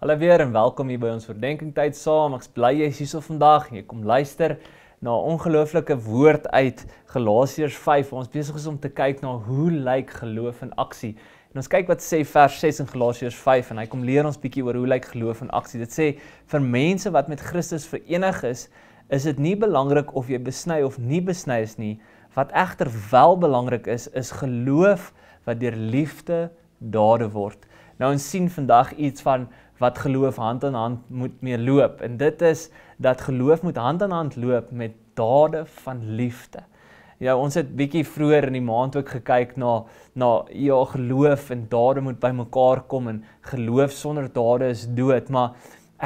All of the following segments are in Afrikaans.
Hallo weer en welkom hier by ons verdenkingtyd saam. Ek's bly jy is hier so vandag en jy kom luister na 'n ongelooflike woord uit Galasiërs 5. Ons besig is om te kyk na hoe lyk geloof in aksie. En ons kyk wat sê vers 6 in Galasiërs 5 en hy kom leer ons bietjie oor hoe lyk geloof in aksie. Dit sê vir mense wat met Christus verenig is, is dit nie belangrik of jy besny of nie besny is nie. Wat egter wel belangrik is, is geloof wat deur liefde dade word. Nou ons sien vandag iets van wat geloof hand aan hand moet mee loop en dit is dat geloof moet hand aan hand loop met dade van liefde. Ja, ons het bietjie vroeër in die maand ook gekyk na na ja, geloof en dade moet bymekaar kom en geloof sonder dade is dood, maar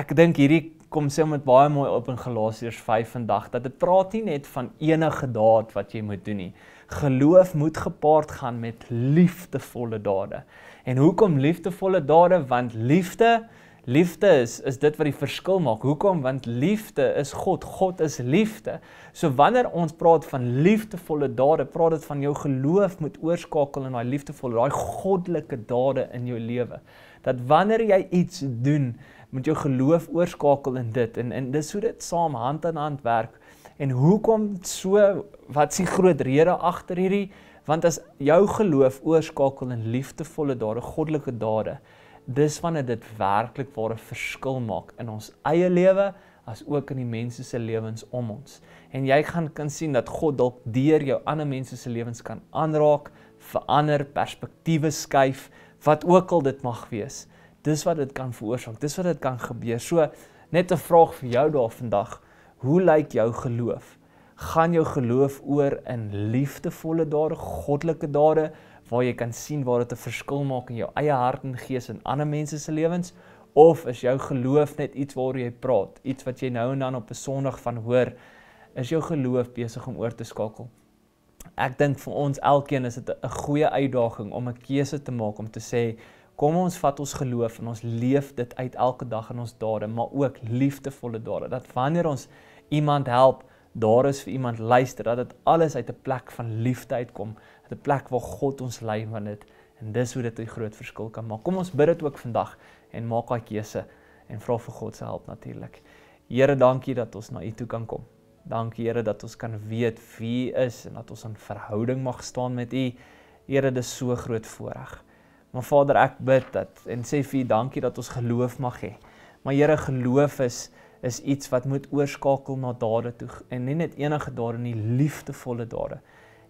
ek dink hierdie kom sê met baie mooi op in Galasiërs 5 vandag dat dit praat nie net van enige daad wat jy moet doen nie. Geloof moet gepaard gaan met liefdevolle dade. En hoekom liefdevolle dade? Want liefde Liefde is is dit wat die verskil maak. Hoekom? Want liefde is God. God is liefde. So wanneer ons praat van liefdevolle dade, praat dit van jou geloof moet oorskakel in daai liefdevolle, daai goddelike dade in jou lewe. Dat wanneer jy iets doen, moet jou geloof oorskakel in dit en en dis hoe dit saam hand aan hand werk. En hoekom so wat s'n groot rede agter hierdie? Want as jou geloof oorskakel in liefdevolle dade, goddelike dade, dis wanneer dit werklik ware verskil maak in ons eie lewe as ook in die mense se lewens om ons. En jy gaan kan sien dat God dalk deur jou ander mense se lewens kan aanraak, verander, perspektiewe skuif, wat ook al dit mag wees. Dis wat dit kan veroorsaak. Dis wat dit kan gebeur. So net 'n vraag vir jou daar vandag. Hoe lyk jou geloof? Gaan jou geloof oor in liefdevolle dade, goddelike dade? waar jy kan sien waar dit 'n verskil maak in jou eie hart en gees en ander mense se lewens of is jou geloof net iets waaroor jy praat, iets wat jy nou en dan op 'n Sondag van hoor? Is jou geloof besig om oor te skakel? Ek dink vir ons elkeen is dit 'n goeie uitdaging om 'n keuse te maak om te sê Kom ons vat ons geloof en ons leef dit uit elke dag in ons dade, maar ook liefdevolle dade. Dat wanneer ons iemand help, daar is vir iemand luister dat dit alles uit 'n plek van liefde uitkom, uit 'n plek waar God ons lei want dit en dis hoe dit 'n groot verskil kan maak. Kom ons bid dit ook vandag en maak daai keuse en vra vir God se hulp natuurlik. Here, dankie dat ons na U toe kan kom. Dankie Here dat ons kan weet wie U is en dat ons 'n verhouding mag staan met U. Here, dis so groot voorreg. Maar Vader, ek bid dat en sê vir U dankie dat ons geloof mag hê. Maar Here, geloof is is iets wat moet oorskakel na dade toe en nie net enige dade nie, liefdevolle dade.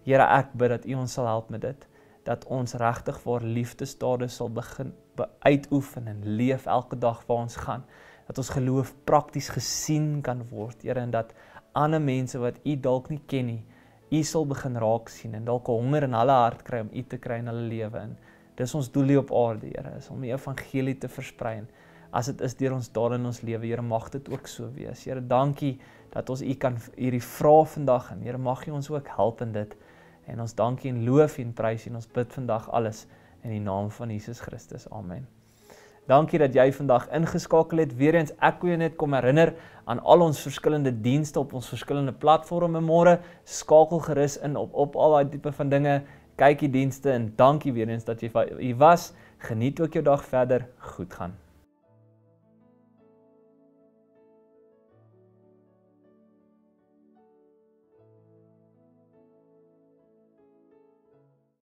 Here, ek bid dat U ons sal help met dit, dat ons regtig waar liefdesdade sal begin beuitoefen en leef elke dag waar ons gaan, dat ons geloof prakties gesien kan word, Here, en dat ander mense wat U dalk nie ken nie, U sal begin raak sien en dalk 'n honger in hulle hart kry om U te kry in hulle lewe in. Dis ons doel hier op aarde, Here, is om die evangelie te versprei as dit is deur ons daar in ons lewe. Here mag dit ook so wees. Here dankie dat ons U kan hierdie vra vandag en Here mag U ons ook help in dit. En ons dankie en loof en prys en ons bid vandag alles in die naam van Jesus Christus. Amen. Dankie dat jy vandag ingeskakel het. Weerens ek wil net kom herinner aan al ons verskillende dienste op ons verskillende platforms môre. Skakel gerus in op op al daai tipe van dinge. Kyk die dienste en dankie weerens dat jy hier was. Geniet ook jou dag verder. Goed gaan.